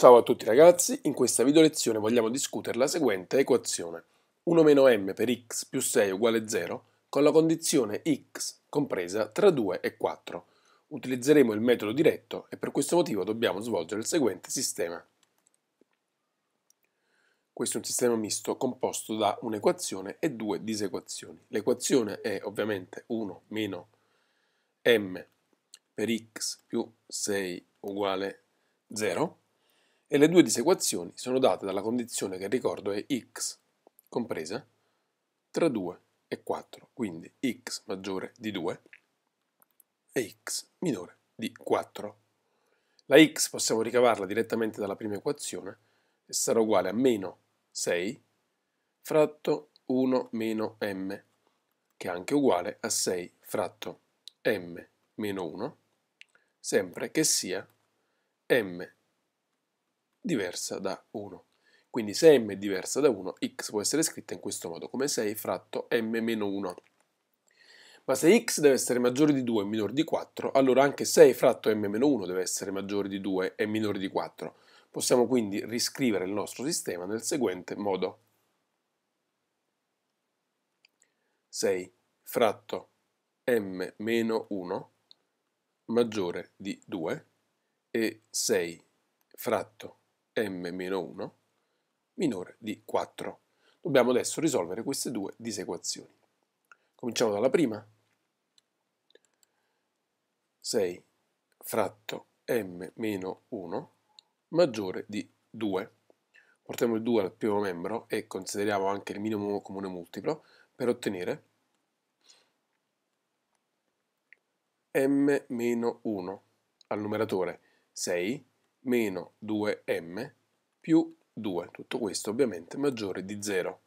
Ciao a tutti ragazzi, in questa video lezione vogliamo discutere la seguente equazione 1-m per x più 6 uguale 0 con la condizione x compresa tra 2 e 4. Utilizzeremo il metodo diretto e per questo motivo dobbiamo svolgere il seguente sistema. Questo è un sistema misto composto da un'equazione e due disequazioni. L'equazione è ovviamente 1 meno m per x più 6 uguale 0 e le due disequazioni sono date dalla condizione che ricordo è x, compresa tra 2 e 4, quindi x maggiore di 2 e x minore di 4. La x possiamo ricavarla direttamente dalla prima equazione e sarà uguale a meno 6 fratto 1 meno m, che è anche uguale a 6 fratto m meno 1, sempre che sia m diversa da 1. Quindi se m è diversa da 1, x può essere scritta in questo modo, come 6 fratto m-1. meno Ma se x deve essere maggiore di 2 e minore di 4, allora anche 6 fratto m-1 meno deve essere maggiore di 2 e minore di 4. Possiamo quindi riscrivere il nostro sistema nel seguente modo. 6 fratto m-1 meno maggiore di 2 e 6 fratto m-1 minore di 4. Dobbiamo adesso risolvere queste due disequazioni. Cominciamo dalla prima. 6 fratto m-1 maggiore di 2. Portiamo il 2 al primo membro e consideriamo anche il minimo comune multiplo per ottenere m-1 al numeratore 6 meno 2m più 2, tutto questo ovviamente maggiore di 0.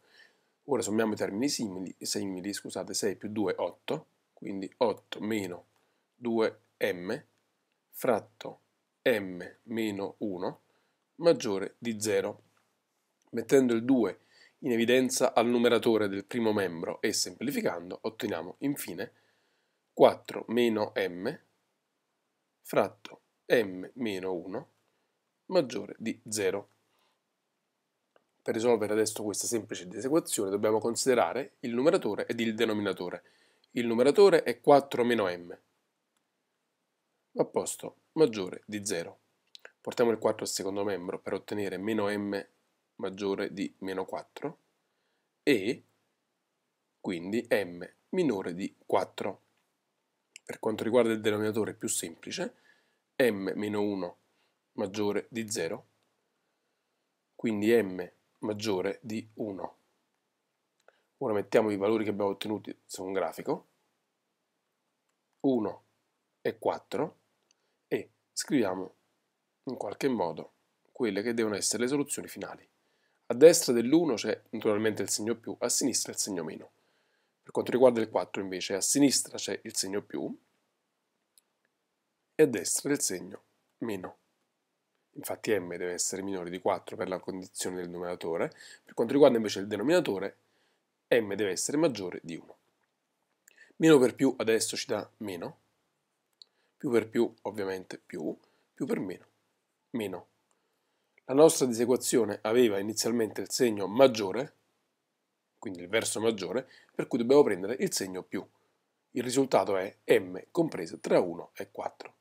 Ora sommiamo i termini simili, simili scusate, 6 più 2 è 8, quindi 8 meno 2m fratto m meno 1 maggiore di 0. Mettendo il 2 in evidenza al numeratore del primo membro e semplificando otteniamo infine 4 meno m fratto m meno 1 maggiore di 0. Per risolvere adesso questa semplice disequazione dobbiamo considerare il numeratore ed il denominatore. Il numeratore è 4 meno m, a posto maggiore di 0. Portiamo il 4 al secondo membro per ottenere meno m maggiore di meno 4 e quindi m minore di 4. Per quanto riguarda il denominatore più semplice, m meno 1 maggiore di 0, quindi m maggiore di 1. Ora mettiamo i valori che abbiamo ottenuti su un grafico, 1 e 4, e scriviamo in qualche modo quelle che devono essere le soluzioni finali. A destra dell'1 c'è naturalmente il segno più, a sinistra il segno meno. Per quanto riguarda il 4 invece a sinistra c'è il segno più e a destra il segno meno infatti m deve essere minore di 4 per la condizione del numeratore, per quanto riguarda invece il denominatore m deve essere maggiore di 1. Meno per più adesso ci dà meno, più per più ovviamente più, più per meno, meno. La nostra disequazione aveva inizialmente il segno maggiore, quindi il verso maggiore, per cui dobbiamo prendere il segno più. Il risultato è m compreso tra 1 e 4.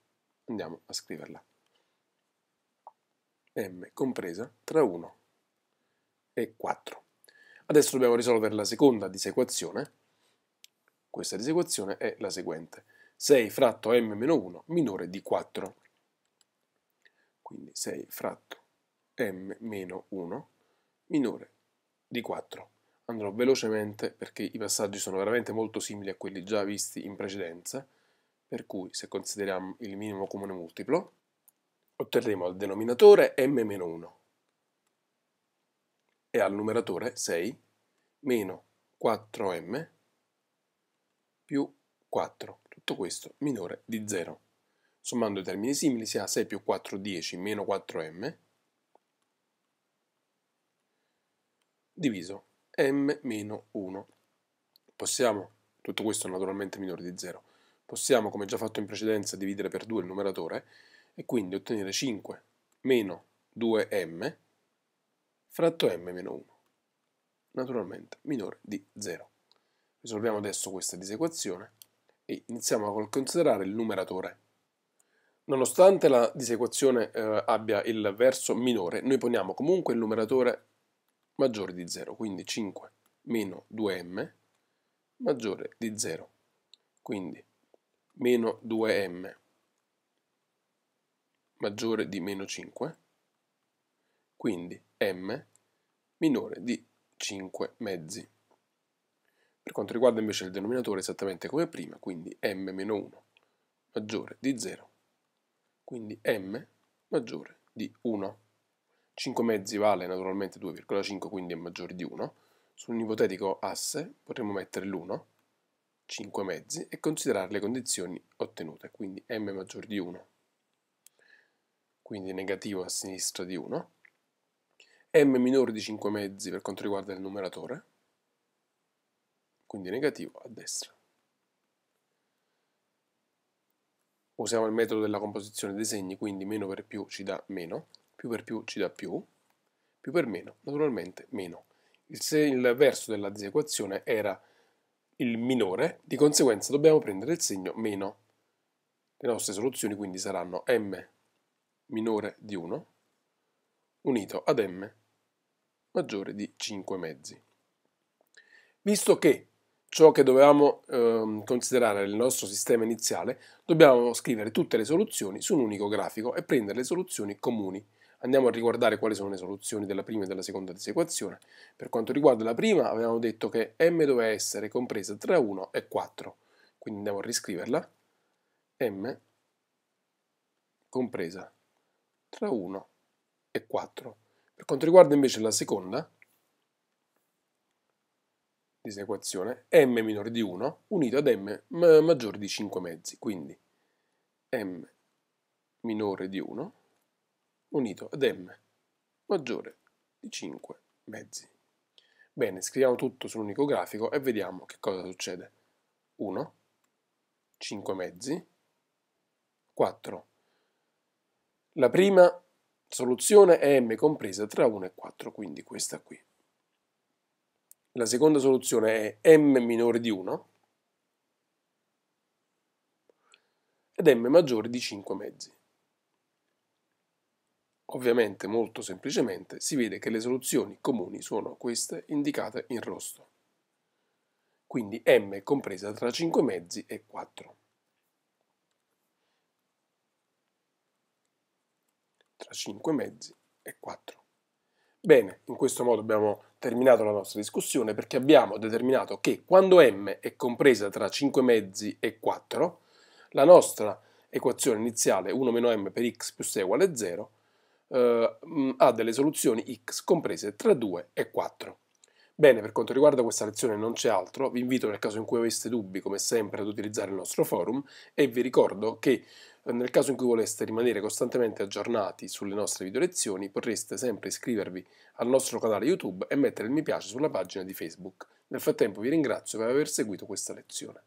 Andiamo a scriverla m compresa tra 1 e 4. Adesso dobbiamo risolvere la seconda disequazione. Questa disequazione è la seguente. 6 fratto m-1 minore di 4. Quindi 6 fratto m-1 minore di 4. Andrò velocemente perché i passaggi sono veramente molto simili a quelli già visti in precedenza, per cui se consideriamo il minimo comune multiplo, otterremo al denominatore m-1 e al numeratore 6 meno 4m più 4, tutto questo minore di 0. Sommando i termini simili si ha 6 più 4 10 meno 4m diviso m meno 1. Possiamo, tutto questo naturalmente minore di 0, possiamo come già fatto in precedenza dividere per 2 il numeratore e quindi ottenere 5 meno 2m fratto m meno 1, naturalmente minore di 0. Risolviamo adesso questa disequazione e iniziamo a considerare il numeratore. Nonostante la disequazione eh, abbia il verso minore, noi poniamo comunque il numeratore maggiore di 0, quindi 5 meno 2m maggiore di 0, quindi meno 2m maggiore di meno 5, quindi m minore di 5 mezzi. Per quanto riguarda invece il denominatore esattamente come prima, quindi m-1 meno maggiore di 0, quindi m maggiore di 1. 5 mezzi vale naturalmente 2,5, quindi è maggiore di 1. Sull'ipotetico asse potremmo mettere l'1, 5 mezzi, e considerare le condizioni ottenute, quindi m maggiore di 1 quindi negativo a sinistra di 1, m minore di 5 mezzi per quanto riguarda il numeratore, quindi negativo a destra. Usiamo il metodo della composizione dei segni, quindi meno per più ci dà meno, più per più ci dà più, più per meno, naturalmente meno. Il, il verso della disequazione era il minore, di conseguenza dobbiamo prendere il segno meno. Le nostre soluzioni quindi saranno m minore di 1 unito ad m maggiore di 5 mezzi. Visto che ciò che dovevamo eh, considerare nel nostro sistema iniziale, dobbiamo scrivere tutte le soluzioni su un unico grafico e prendere le soluzioni comuni. Andiamo a riguardare quali sono le soluzioni della prima e della seconda disequazione. Per quanto riguarda la prima, avevamo detto che m doveva essere compresa tra 1 e 4, quindi andiamo a riscriverla m compresa tra 1 e 4. Per quanto riguarda invece la seconda disequazione, m minore di 1 unito ad m maggiore di 5 mezzi, quindi m minore di 1 unito ad m maggiore di 5 mezzi. Bene, scriviamo tutto sull'unico grafico e vediamo che cosa succede. 1, 5 mezzi, 4 la prima soluzione è m compresa tra 1 e 4, quindi questa qui. La seconda soluzione è m minore di 1 ed m maggiore di 5 mezzi. Ovviamente, molto semplicemente, si vede che le soluzioni comuni sono queste indicate in rosso, quindi m compresa tra 5 mezzi e 4. 5 mezzi e 4. Bene, in questo modo abbiamo terminato la nostra discussione perché abbiamo determinato che quando m è compresa tra 5 mezzi e 4, la nostra equazione iniziale 1-m per x più 6 uguale 0 eh, ha delle soluzioni x comprese tra 2 e 4. Bene, per quanto riguarda questa lezione non c'è altro, vi invito nel caso in cui aveste dubbi come sempre ad utilizzare il nostro forum e vi ricordo che eh, nel caso in cui voleste rimanere costantemente aggiornati sulle nostre video lezioni potreste sempre iscrivervi al nostro canale YouTube e mettere il mi piace sulla pagina di Facebook. Nel frattempo vi ringrazio per aver seguito questa lezione.